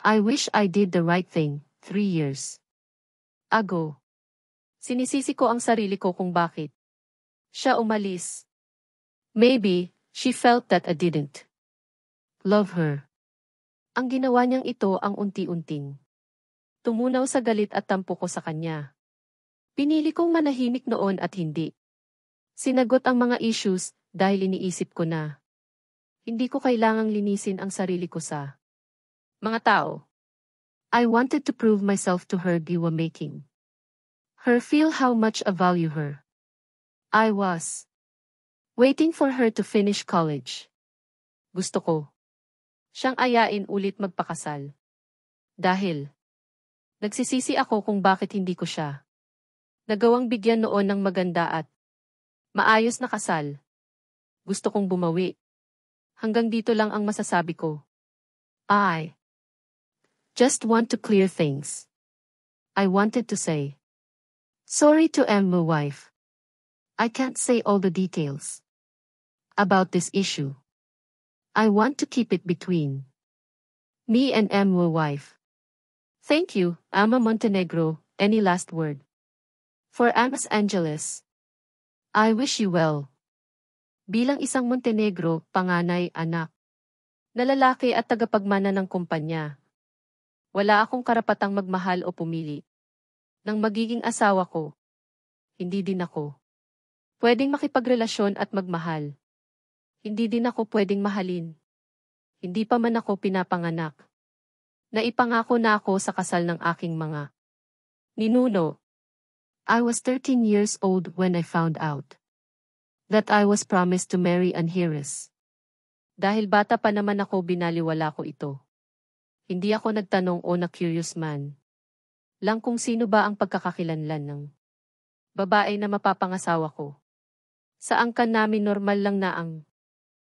I wish I did the right thing, three years ago. Sinisisi ko ang sarili ko kung bakit. Siya umalis. Maybe, she felt that I didn't. Love her. Ang ginawa niyang ito ang unti-unting. Tumunaw sa galit at tampo ko sa kanya. Pinili kong manahimik noon at hindi. Sinagot ang mga issues dahil iniisip ko na. Hindi ko kailangang linisin ang sarili ko sa mga tao. I wanted to prove myself to her giwa making. Her feel how much I value her. I was waiting for her to finish college. Gusto ko. Siyang ayain ulit magpakasal. Dahil nagsisisi ako kung bakit hindi ko siya nagawang bigyan noon ng maganda at maayos na kasal. Gusto kong bumawi. Hanggang dito lang ang masasabi ko. Ay. Just want to clear things. I wanted to say. Sorry to Emma wife. I can't say all the details. About this issue. I want to keep it between. Me and Emma wife. Thank you, Ama Montenegro, any last word? For Amas Angeles. I wish you well. Bilang isang Montenegro, panganay, anak. Na lalaki at tagapagmana ng kumpanya, wala akong karapatang magmahal o pumili. Nang magiging asawa ko. Hindi din ako. Pwedeng makipagrelasyon at magmahal. Hindi din ako pwedeng mahalin. Hindi pa man ako pinapanganak. Naipangako na ako sa kasal ng aking mga ninuno. I was 13 years old when I found out that I was promised to marry an heiress. Dahil bata pa naman ako binaliwala ko ito. Hindi ako nagtanong o na-curious man. Lang kung sino ba ang pagkakakilanlan ng babae na mapapangasawa ko. Sa angkan namin normal lang na ang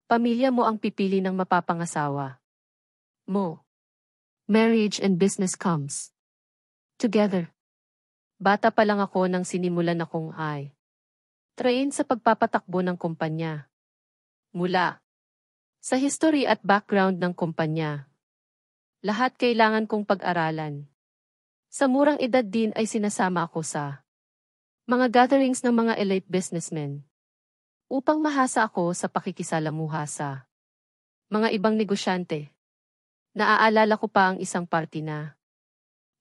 pamilya mo ang pipili ng mapapangasawa mo. Marriage and business comes together. Bata pa lang ako nang sinimulan akong ay train sa pagpapatakbo ng kumpanya. Mula sa history at background ng kumpanya lahat kailangan kong pag-aralan. Sa murang edad din ay sinasama ako sa mga gatherings ng mga elite businessmen upang mahasa ako sa pakikisalamuha sa mga ibang negosyante. Naaalala ko pa ang isang party na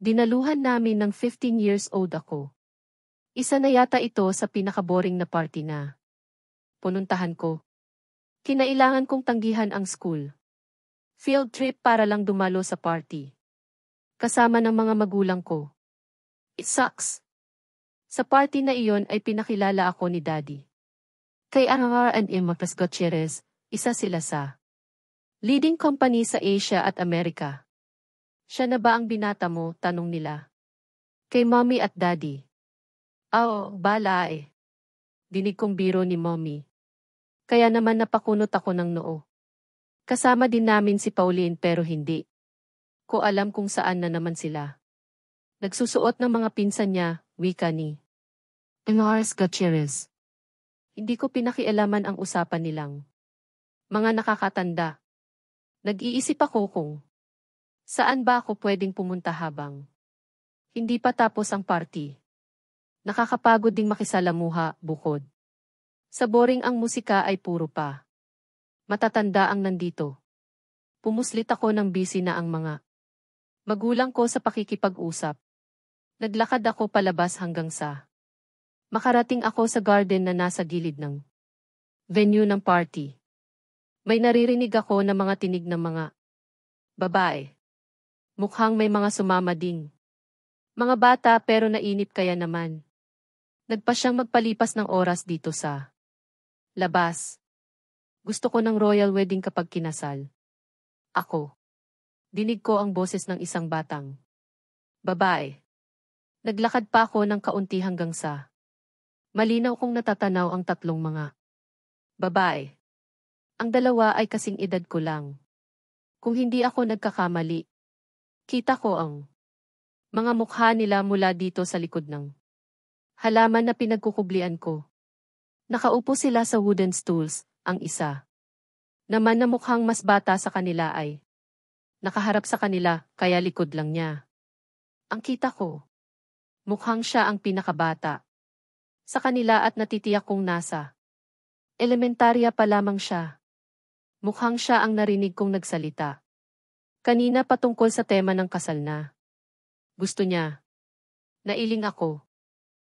dinaluhan namin ng 15 years old ako. Isa na yata ito sa pinakaboring na party na pununtahan ko. Kinailangan kong tanggihan ang school. Field trip para lang dumalo sa party. Kasama ng mga magulang ko. It sucks. Sa party na iyon ay pinakilala ako ni Daddy. Kay Arar and Emma Gutierrez, isa sila sa leading company sa Asia at Amerika. Siya na ba ang binata mo? Tanong nila. Kay mommy at daddy. Oo, oh, bala eh. Dinig kong biro ni mommy. Kaya naman napakunot ako ng noo. Kasama din namin si Pauline pero hindi. Ko alam kung saan na naman sila. Nagsusuot ng mga pinsan niya, wika ni. Enars Gutierrez. Hindi ko pinakialaman ang usapan nilang. Mga nakakatanda. Nag-iisip ako kung saan ba ako pwedeng pumunta habang hindi pa tapos ang party. Nakakapagod ding makisalamuha, bukod. Sa boring ang musika ay puro pa. Matatanda ang nandito. Pumuslit ako ng busy na ang mga magulang ko sa pakikipag-usap. Naglakad ako palabas hanggang sa makarating ako sa garden na nasa gilid ng venue ng party. May naririnig ako ng mga tinig ng mga babae. Mukhang may mga sumama ding. Mga bata pero nainip kaya naman. Nagpa siyang magpalipas ng oras dito sa labas. Gusto ko ng royal wedding kapag kinasal. Ako. Dinig ko ang boses ng isang batang. Babae. Naglakad pa ako ng kaunti hanggang sa. Malinaw kong natatanaw ang tatlong mga. Babae. Ang dalawa ay kasing edad ko lang. Kung hindi ako nagkakamali. Kita ko ang mga mukha nila mula dito sa likod ng halaman na pinagkukublian ko. Nakaupo sila sa wooden stools, ang isa naman na mukhang mas bata sa kanila ay nakaharap sa kanila kaya likod lang niya. Ang kita ko, mukhang siya ang pinakabata sa kanila at natitiyak kong nasa. Elementarya pa lamang siya. Mukhang siya ang narinig kong nagsalita. Kanina patungkol sa tema ng kasal na. Gusto niya. Nailing ako.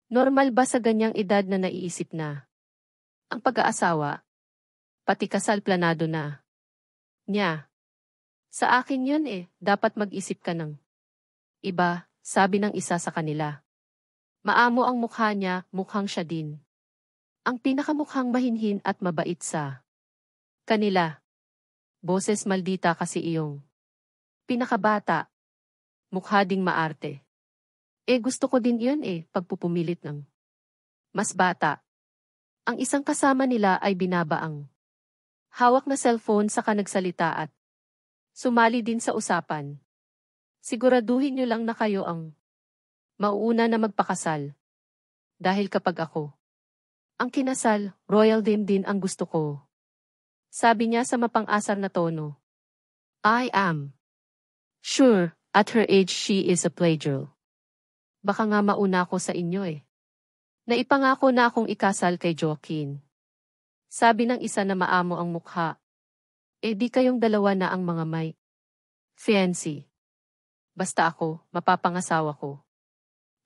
Normal ba sa ganyang edad na naiisip na? Ang pag-aasawa, Pati kasal planado na. Nya. Sa akin yun eh, dapat mag-isip ka ng iba, sabi ng isa sa kanila. Maamo ang mukha niya, mukhang siya din. Ang pinakamukhang mahinhin at mabait sa kanila. Boses maldita kasi iyong pinakabata. Mukha ding maarte. Eh gusto ko din yun eh, pagpupumilit ng mas bata. Ang isang kasama nila ay binabaang Hawak na cellphone saka nagsalita at sumali din sa usapan. Siguraduhin niyo lang na kayo ang mauuna na magpakasal. Dahil kapag ako, ang kinasal, royal dame din ang gusto ko. Sabi niya sa mapang-asar na tono. I am. Sure, at her age she is a playgirl. Baka nga mauna ko sa inyo eh. Naipangako na akong ikasal kay Joaquin. Sabi ng isa na maamo ang mukha. E di kayong dalawa na ang mga may. Fiancé. Basta ako, mapapangasawa ko.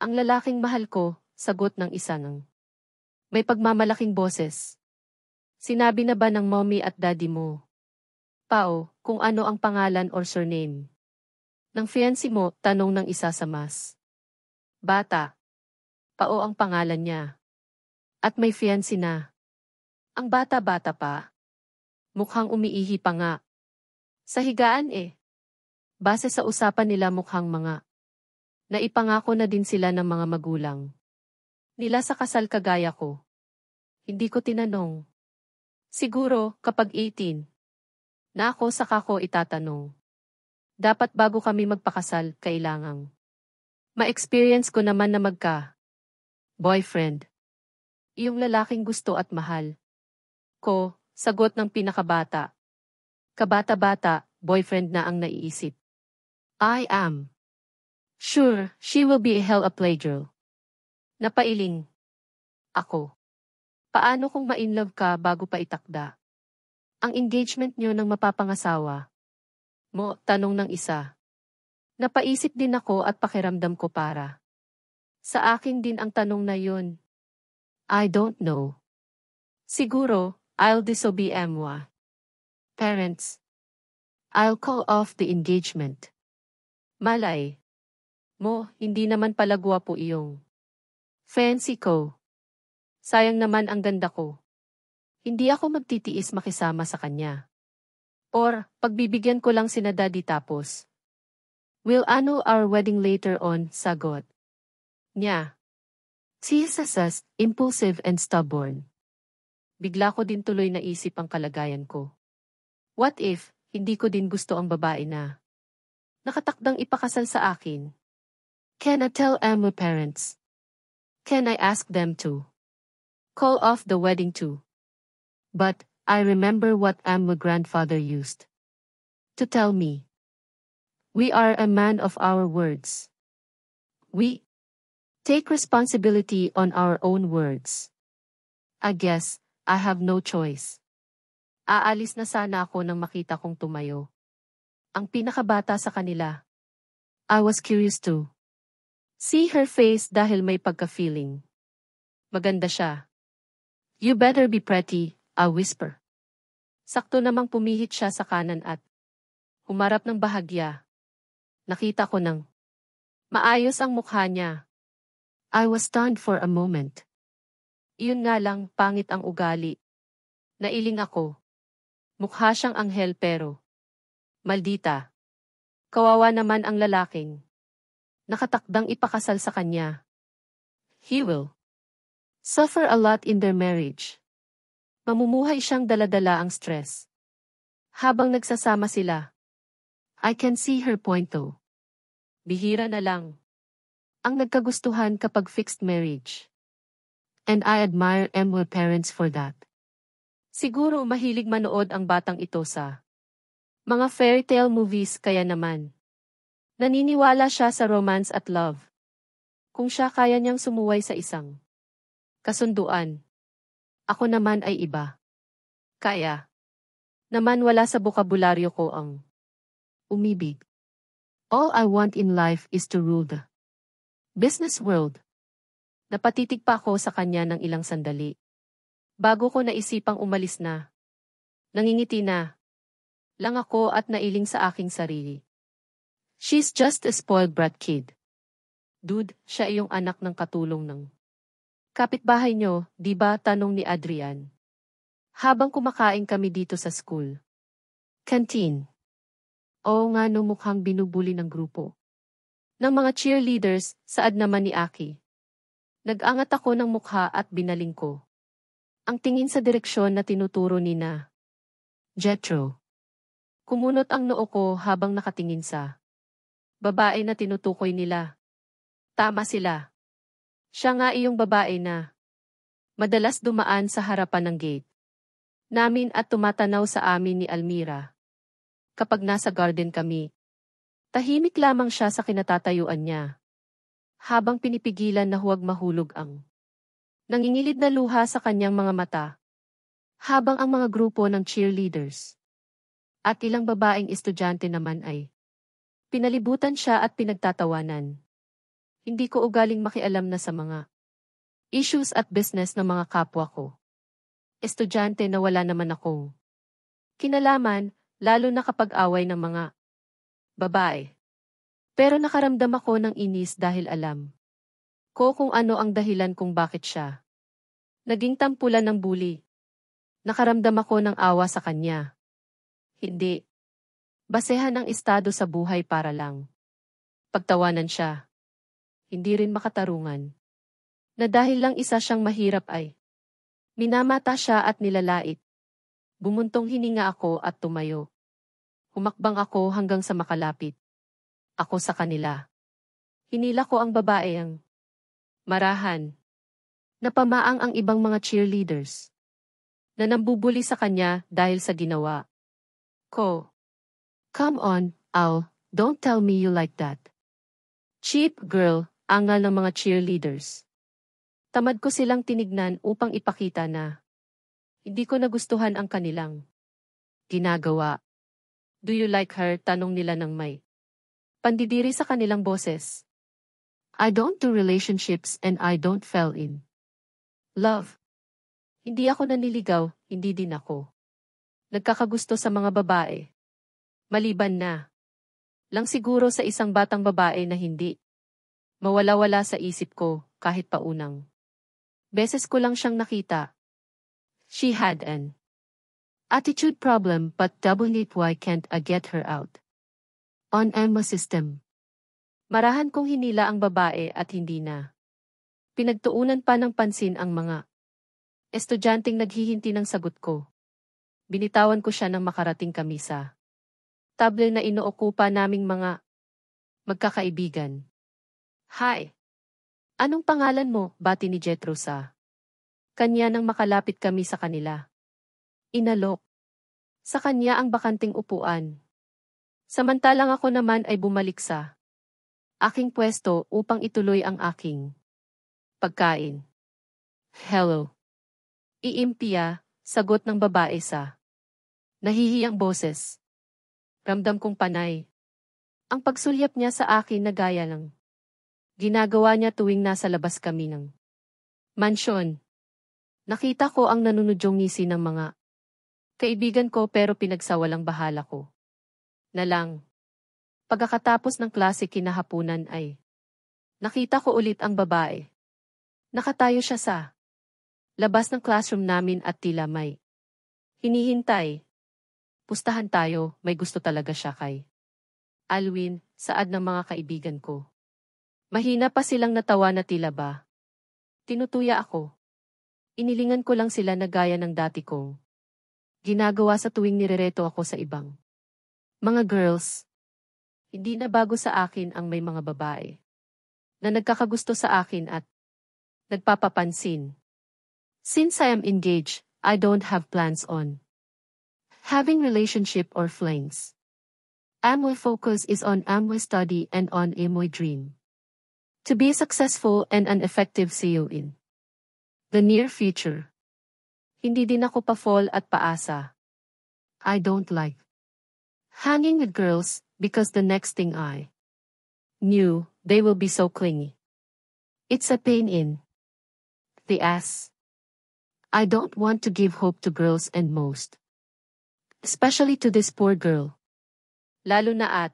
Ang lalaking mahal ko, sagot ng isa ng. May pagmamalaking boses. Sinabi na ba ng mommy at daddy mo? Pao, kung ano ang pangalan or surname. Nang fiancé mo, tanong ng isa sa mas. Bata. Pao ang pangalan niya. At may fiancé na. Ang bata-bata pa. Mukhang umiihi pa nga. Sa higaan eh. Base sa usapan nila mukhang mga. Naipangako na din sila ng mga magulang. Nila sa kasal kagaya ko. Hindi ko tinanong. Siguro, kapag 18. Na ako saka ko itatanong. Dapat bago kami magpakasal, kailangan. Ma-experience ko naman na magka. Boyfriend. Iyong lalaking gusto at mahal. Ko, sagot ng pinakabata. Kabata-bata, boyfriend na ang naiisip. I am. Sure, she will be a hell a playgirl. Napailing. Ako. Paano kung ma-inlove ka bago pa itakda? Ang engagement niyo ng mapapangasawa. Mo, tanong ng isa. Napaisip din ako at pakiramdam ko para. Sa akin din ang tanong na yun. I don't know. Siguro, I'll disobey Emwa. Parents. I'll call off the engagement. Malay. Mo, hindi naman pala po iyong. Fancy ko. Sayang naman ang ganda ko. Hindi ako magtitiis makisama sa kanya. Or, pagbibigyan ko lang sina daddy tapos. We'll annul our wedding later on, sagot. Nya. Si Sasas, impulsive and stubborn bigla ko din tuloy naisip ang kalagayan ko. What if, hindi ko din gusto ang babae na nakatakdang ipakasal sa akin? Can I tell my parents? Can I ask them to call off the wedding too? But, I remember what my grandfather used to tell me. We are a man of our words. We take responsibility on our own words. I guess, I have no choice. Aalis na sana ako nang makita kong tumayo. Ang pinakabata sa kanila. I was curious too. See her face dahil may pagka-feeling. Maganda siya. You better be pretty, I whisper. Sakto namang pumihit siya sa kanan at humarap ng bahagya. Nakita ko nang maayos ang mukha niya. I was stunned for a moment. Iyon nga lang, pangit ang ugali. Nailing ako. Mukha siyang anghel pero. Maldita. Kawawa naman ang lalaking. Nakatakdang ipakasal sa kanya. He will suffer a lot in their marriage. Mamumuhay siyang daladala ang stress. Habang nagsasama sila. I can see her point though. Bihira na lang. Ang nagkagustuhan kapag fixed marriage and I admire Emwe parents for that. Siguro mahilig manood ang batang ito sa mga fairy tale movies kaya naman. Naniniwala siya sa romance at love. Kung siya kaya niyang sumuway sa isang kasunduan. Ako naman ay iba. Kaya. Naman wala sa bokabularyo ko ang umibig. All I want in life is to rule the business world. Napatitig pa ako sa kanya ng ilang sandali. Bago ko naisipang umalis na. Nangingiti na. Lang ako at nailing sa aking sarili. She's just a spoiled brat kid. Dude, siya ay yung anak ng katulong ng... Kapitbahay nyo, di ba? Tanong ni Adrian. Habang kumakain kami dito sa school. Canteen. Oo nga no mukhang binubuli ng grupo. Ng mga cheerleaders, saad naman ni Aki. Nagangat ako ng mukha at binaling ko. Ang tingin sa direksyon na tinuturo ni na. Jetro. Kumunot ang noo ko habang nakatingin sa babae na tinutukoy nila. Tama sila. Siya nga iyong babae na madalas dumaan sa harapan ng gate namin at tumatanaw sa amin ni Almira. Kapag nasa garden kami, tahimik lamang siya sa kinatatayuan niya habang pinipigilan na huwag mahulog ang nangingilid na luha sa kanyang mga mata. Habang ang mga grupo ng cheerleaders at ilang babaeng estudyante naman ay pinalibutan siya at pinagtatawanan. Hindi ko ugaling makialam na sa mga issues at business ng mga kapwa ko. Estudyante na wala naman akong kinalaman, lalo na kapag away ng mga babae. Pero nakaramdam ako ng inis dahil alam ko kung ano ang dahilan kung bakit siya. Naging tampulan ng bully. Nakaramdam ako ng awa sa kanya. Hindi. Basehan ang estado sa buhay para lang. Pagtawanan siya. Hindi rin makatarungan. Na dahil lang isa siyang mahirap ay. Minamata siya at nilalait. Bumuntong hininga ako at tumayo. Humakbang ako hanggang sa makalapit ako sa kanila. Hinila ko ang babae ang marahan. Napamaang ang ibang mga cheerleaders na nambubuli sa kanya dahil sa ginawa ko. Come on, Al, don't tell me you like that. Cheap girl, angal ng mga cheerleaders. Tamad ko silang tinignan upang ipakita na hindi ko nagustuhan ang kanilang ginagawa. Do you like her? Tanong nila ng may pandidiri sa kanilang boses. I don't do relationships and I don't fell in. Love. Hindi ako naniligaw, hindi din ako. Nagkakagusto sa mga babae. Maliban na. Lang siguro sa isang batang babae na hindi. Mawala-wala sa isip ko, kahit pa unang. Beses ko lang siyang nakita. She had an attitude problem but double why can't I uh, get her out? On Emma System. Marahan kong hinila ang babae at hindi na. Pinagtuunan pa ng pansin ang mga estudyanteng naghihinti ng sagot ko. Binitawan ko siya ng makarating kami sa table na inookupa naming mga magkakaibigan. Hi! Anong pangalan mo? Bati ni Jetro sa kanya nang makalapit kami sa kanila. Inalok. Sa kanya ang bakanting upuan. Samantalang ako naman ay bumalik sa aking pwesto upang ituloy ang aking pagkain. Hello. Iimpiya, sagot ng babae sa nahihiyang boses. Ramdam kong panay. Ang pagsulyap niya sa akin na gaya lang. Ginagawa niya tuwing nasa labas kami ng mansyon. Nakita ko ang nanunudyong ngisi ng mga kaibigan ko pero pinagsawalang bahala ko na lang. Pagkatapos ng klase kinahapunan ay nakita ko ulit ang babae. Nakatayo siya sa labas ng classroom namin at tila may hinihintay. Pustahan tayo, may gusto talaga siya kay Alwin, saad ng mga kaibigan ko. Mahina pa silang natawa na tila ba. Tinutuya ako. Inilingan ko lang sila na gaya ng dati kong ginagawa sa tuwing nirereto ako sa ibang mga girls, hindi na bago sa akin ang may mga babae na nagkakagusto sa akin at nagpapapansin. Since I am engaged, I don't have plans on having relationship or flings. Amoy focus is on Amoy study and on Amoy dream. To be successful and an effective CEO in the near future. Hindi din ako pa-fall at paasa. I don't like Hanging with girls, because the next thing I knew, they will be so clingy. It's a pain in the ass. I don't want to give hope to girls and most. Especially to this poor girl. Lalo na at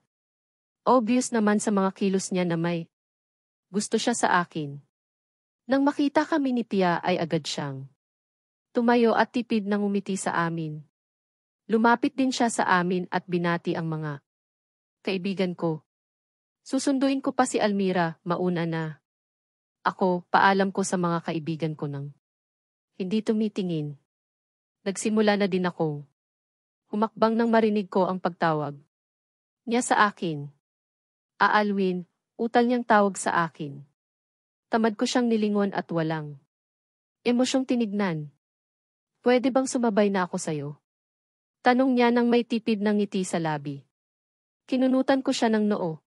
obvious naman sa mga kilos niya na may gusto siya sa akin. Nang makita kami ni Pia ay agad siyang tumayo at tipid nang ngumiti sa amin. Lumapit din siya sa amin at binati ang mga kaibigan ko. Susunduin ko pa si Almira, mauna na. Ako, paalam ko sa mga kaibigan ko nang hindi tumitingin. Nagsimula na din ako. Humakbang nang marinig ko ang pagtawag niya sa akin. Aalwin, utal niyang tawag sa akin. Tamad ko siyang nilingon at walang emosyong tinignan. Pwede bang sumabay na ako sa'yo? Tanong niya nang may tipid ng ngiti sa labi. Kinunutan ko siya ng noo.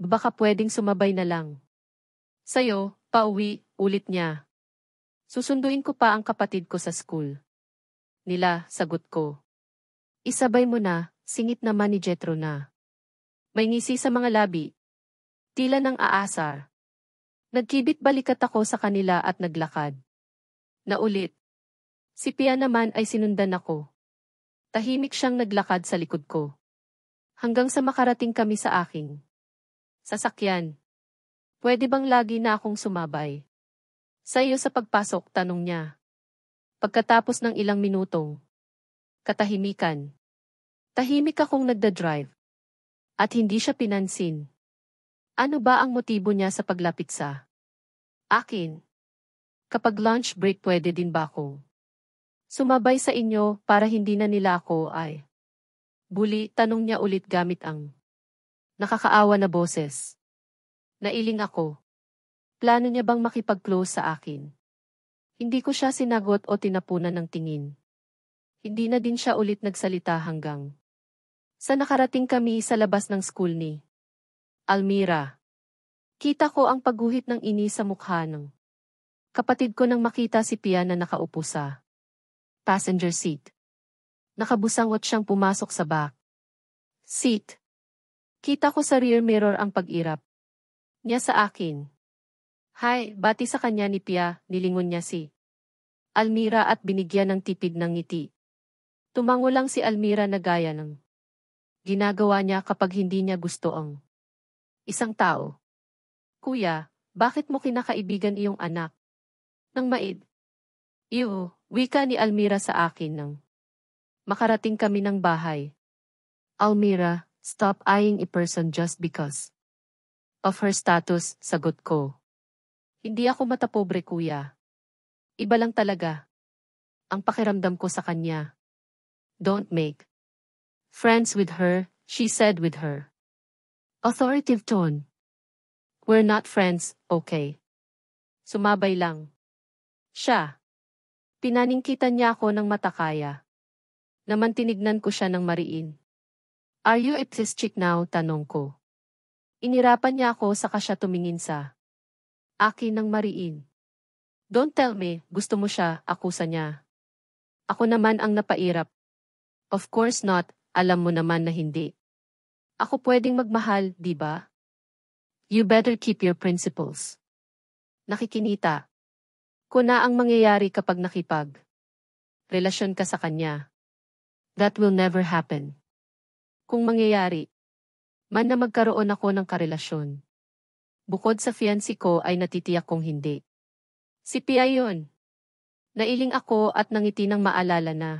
Baka pwedeng sumabay na lang. Sayo, pauwi, ulit niya. Susunduin ko pa ang kapatid ko sa school. Nila, sagot ko. Isabay mo na, singit naman ni Jetro na. May ngisi sa mga labi. Tila ng aasar. Nagkibit balikat ako sa kanila at naglakad. Naulit. Si Pia naman ay sinundan ako. Tahimik siyang naglakad sa likod ko. Hanggang sa makarating kami sa aking sasakyan. Pwede bang lagi na akong sumabay? Sa iyo sa pagpasok, tanong niya. Pagkatapos ng ilang minutong katahimikan. Tahimik akong nagda-drive. At hindi siya pinansin. Ano ba ang motibo niya sa paglapit sa akin? Kapag lunch break pwede din ba akong Sumabay sa inyo para hindi na nila ako ay. Buli, tanong niya ulit gamit ang nakakaawa na boses. Nailing ako. Plano niya bang makipag-close sa akin? Hindi ko siya sinagot o tinapunan ng tingin. Hindi na din siya ulit nagsalita hanggang sa nakarating kami sa labas ng school ni Almira. Kita ko ang pagguhit ng ini sa mukha ng kapatid ko nang makita si Pia na nakaupo sa passenger seat. Nakabusangot siyang pumasok sa back seat. Kita ko sa rear mirror ang pag-irap niya sa akin. Hi, bati sa kanya ni Pia, nilingon niya si Almira at binigyan ng tipid ng ngiti. Tumango lang si Almira na gaya ng ginagawa niya kapag hindi niya gusto ang isang tao. Kuya, bakit mo kinakaibigan iyong anak? Nang maid, Iyo, wika ni Almira sa akin nang makarating kami ng bahay. Almira, stop eyeing a person just because of her status, sagot ko. Hindi ako matapobre kuya. Iba lang talaga. Ang pakiramdam ko sa kanya. Don't make friends with her, she said with her. Authoritative tone. We're not friends, okay? Sumabay lang. Siya. Pinaningkitan niya ako ng matakaya. Naman tinignan ko siya ng mariin. Are you at this chick now? Tanong ko. Inirapan niya ako sa siya tumingin sa akin ng mariin. Don't tell me, gusto mo siya, akusa niya. Ako naman ang napairap. Of course not, alam mo naman na hindi. Ako pwedeng magmahal, di ba? You better keep your principles. Nakikinita kuna ang mangyayari kapag nakipag. Relasyon ka sa kanya. That will never happen. Kung mangyayari, man na magkaroon ako ng karelasyon. Bukod sa fiancé ko ay natitiyak kong hindi. Si Pia yun. Nailing ako at nangiti nang maalala na.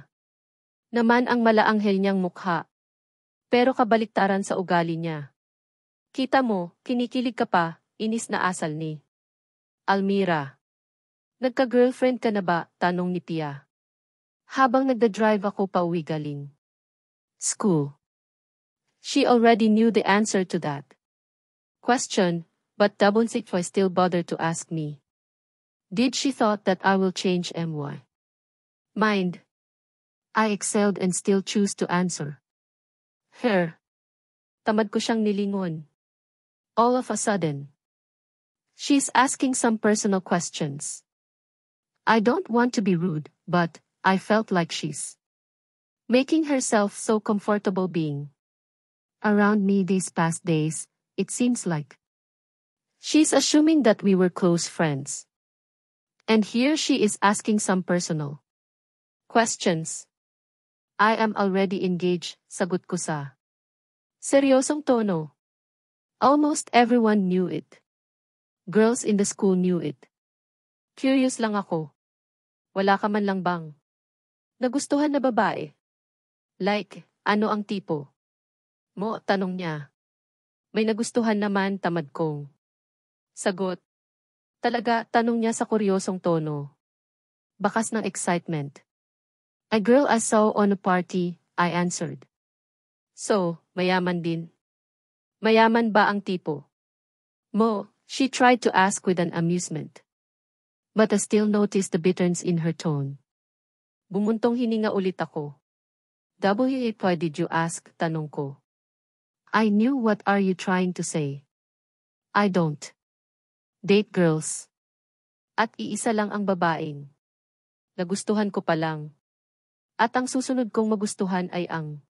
Naman ang malaanghel niyang mukha. Pero kabaliktaran sa ugali niya. Kita mo, kinikilig ka pa, inis na asal ni. Almira. Nagka-girlfriend ka na ba? Tanong ni Tia. Habang nagda-drive ako pa uwi galing. School. She already knew the answer to that. Question, but double Dabonsitwa still bothered to ask me. Did she thought that I will change MY? Mind. I excelled and still choose to answer. Her. Tamad ko siyang nilingon. All of a sudden. She's asking some personal questions. I don't want to be rude, but I felt like she's making herself so comfortable being around me these past days, it seems like. She's assuming that we were close friends. And here she is asking some personal questions. I am already engaged, Sagut ko sa seryosong tono. Almost everyone knew it. Girls in the school knew it. Curious lang ako. Wala ka man lang bang? Nagustuhan na babae? Like, ano ang tipo? Mo, tanong niya. May nagustuhan naman tamad kong. Sagot. Talaga, tanong niya sa kuryosong tono. Bakas ng excitement. A girl I saw on a party, I answered. So, mayaman din. Mayaman ba ang tipo? Mo, she tried to ask with an amusement. But I still noticed the bitterness in her tone. Bumuntong hininga ulit ako. WH did you ask? Tanong ko. I knew what are you trying to say. I don't. Date girls. At iisa lang ang babaeng. Nagustuhan ko pa lang. At ang susunod kong magustuhan ay ang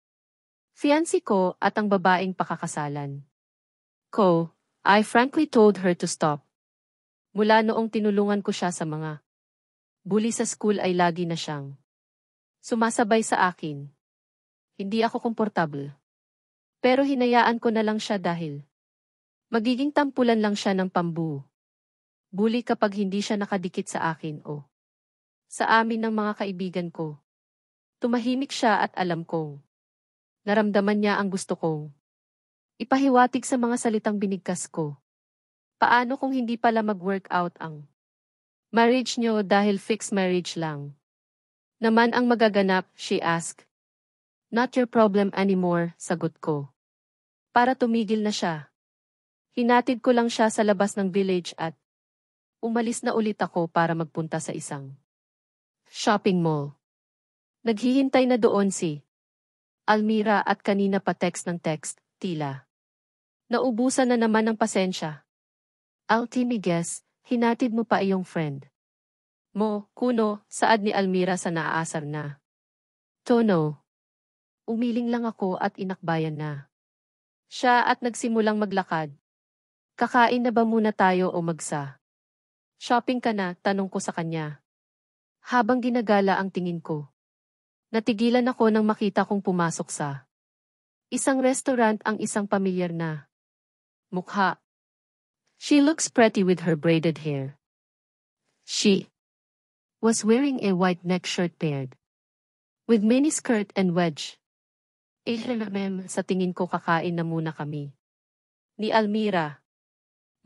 fiancé ko at ang babaeng pakakasalan. Ko, I frankly told her to stop. Mula noong tinulungan ko siya sa mga bully sa school ay lagi na siyang sumasabay sa akin. Hindi ako komportable. Pero hinayaan ko na lang siya dahil magiging tampulan lang siya ng pambu. Bully kapag hindi siya nakadikit sa akin o sa amin ng mga kaibigan ko. Tumahimik siya at alam kong naramdaman niya ang gusto kong ipahiwatig sa mga salitang binigkas ko paano kung hindi pala mag-workout ang marriage nyo dahil fixed marriage lang? Naman ang magaganap, she asked. Not your problem anymore, sagot ko. Para tumigil na siya. Hinatid ko lang siya sa labas ng village at umalis na ulit ako para magpunta sa isang shopping mall. Naghihintay na doon si Almira at kanina pa text ng text, tila. Naubusan na naman ng pasensya. Altinigues, hinatid mo pa iyong friend. Mo, kuno, saad ni Almira sa naaasar na. Tono. Umiling lang ako at inakbayan na. Siya at nagsimulang maglakad. Kakain na ba muna tayo o magsa? Shopping ka na, tanong ko sa kanya. Habang ginagala ang tingin ko. Natigilan ako nang makita kong pumasok sa isang restaurant ang isang pamilyar na mukha. She looks pretty with her braided hair. She was wearing a white neck shirt paired with mini skirt and wedge. Eh, ma'am, sa tingin ko kakain na muna kami. Ni Almira.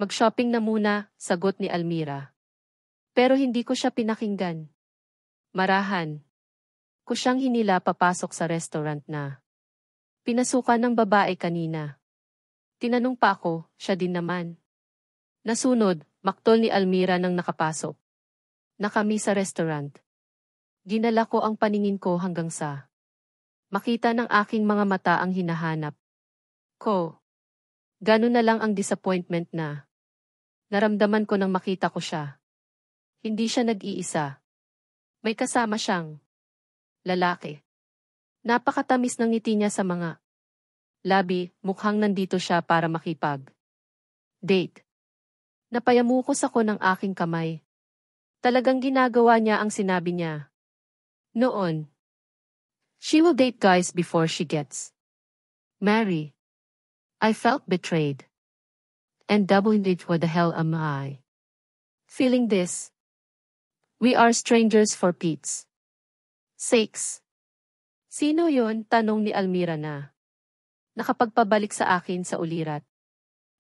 Mag-shopping na muna, sagot ni Almira. Pero hindi ko siya pinakinggan. Marahan. Ko siyang hinila papasok sa restaurant na. Pinasukan ng babae kanina. Tinanong pa ako, siya din naman. Nasunod, maktol ni Almira nang nakapasok. Nakami sa restaurant. Dinala ko ang paningin ko hanggang sa makita ng aking mga mata ang hinahanap ko. Ganun na lang ang disappointment na naramdaman ko nang makita ko siya. Hindi siya nag-iisa. May kasama siyang lalaki. Napakatamis ng ngiti niya sa mga labi, mukhang nandito siya para makipag. Date. Napayamukos ako ng aking kamay. Talagang ginagawa niya ang sinabi niya. Noon. She will date guys before she gets. Mary. I felt betrayed. And double-indeed what the hell am I? Feeling this. We are strangers for Pete's. 6. Sino yon? Tanong ni Almira na. Nakapagpabalik sa akin sa ulirat.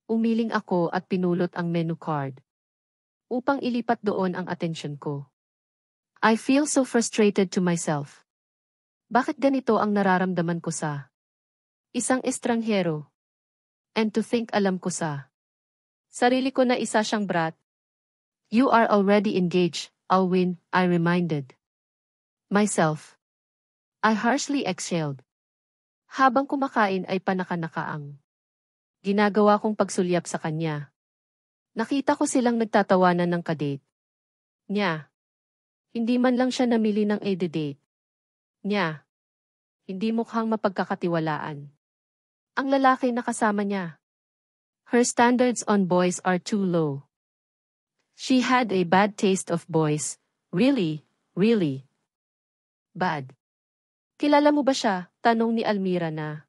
Umiling ako at pinulot ang menu card. Upang ilipat doon ang atensyon ko. I feel so frustrated to myself. Bakit ganito ang nararamdaman ko sa isang estranghero? And to think alam ko sa sarili ko na isa siyang brat. You are already engaged, Alwin, I reminded myself. I harshly exhaled. Habang kumakain ay panakanaka ang Ginagawa kong pagsulyap sa kanya. Nakita ko silang nagtatawanan ng kadate. Nya. Hindi man lang siya namili ng edi-date. Nya. Hindi mukhang mapagkakatiwalaan. Ang lalaki na kasama niya. Her standards on boys are too low. She had a bad taste of boys. Really, really. Bad. Kilala mo ba siya? Tanong ni Almira na.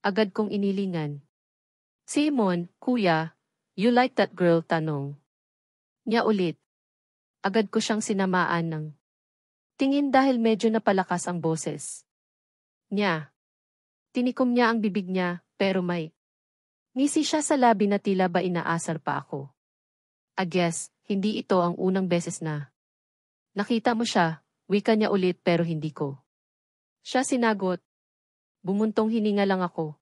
Agad kong inilingan. Simon, kuya, you like that girl tanong. Niya ulit. Agad ko siyang sinamaan ng tingin dahil medyo napalakas ang boses. Niya. Tinikom niya ang bibig niya, pero may ngisi siya sa labi na tila ba inaasar pa ako. I guess, hindi ito ang unang beses na. Nakita mo siya, wika niya ulit pero hindi ko. Siya sinagot. Bumuntong hininga lang ako.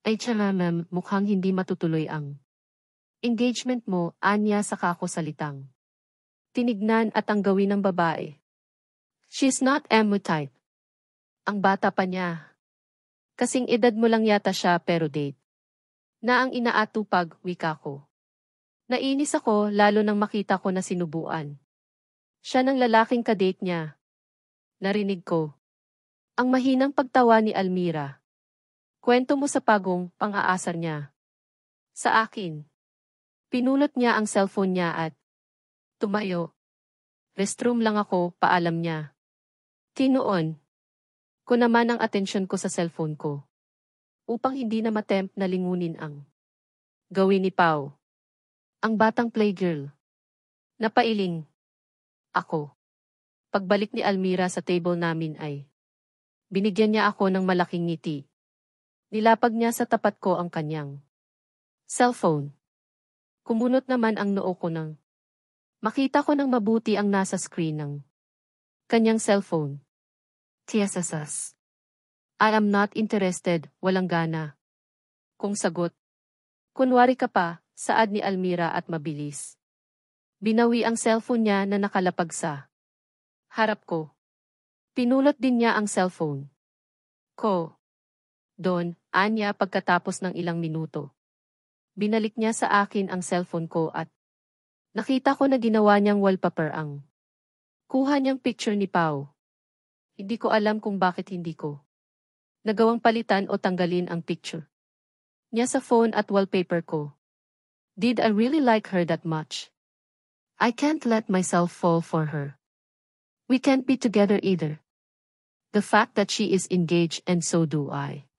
Ay tsara ma'am, mukhang hindi matutuloy ang engagement mo, anya sa kakosalitang. Tinignan at ang gawin ng babae. She's not emo type. Ang bata pa niya. Kasing edad mo lang yata siya pero date. Na ang inaatupag, wika ko. Nainis ako lalo nang makita ko na sinubuan. Siya ng lalaking kadate niya. Narinig ko. Ang mahinang pagtawa ni Almira. Kwento mo sa pagong, pang-aasar niya. Sa akin. Pinulot niya ang cellphone niya at tumayo. Restroom lang ako, paalam niya. Tinoon. Ko naman ang atensyon ko sa cellphone ko. Upang hindi na matempt na lingunin ang gawin ni Pau. Ang batang playgirl. Napailing. Ako. Pagbalik ni Almira sa table namin ay binigyan niya ako ng malaking ngiti. Nilapag niya sa tapat ko ang kanyang cellphone. Kumunot naman ang noo ko nang makita ko nang mabuti ang nasa screen ng kanyang cellphone. Tiyasasas. I am not interested, walang gana. Kung sagot. Kunwari ka pa, saad ni Almira at mabilis. Binawi ang cellphone niya na nakalapag sa harap ko. Pinulot din niya ang cellphone. Ko. Don, anya pagkatapos ng ilang minuto. Binalik niya sa akin ang cellphone ko at nakita ko na ginawa niyang wallpaper ang kuha niyang picture ni Pau. Hindi ko alam kung bakit hindi ko nagawang palitan o tanggalin ang picture niya sa phone at wallpaper ko. Did I really like her that much? I can't let myself fall for her. We can't be together either. The fact that she is engaged and so do I.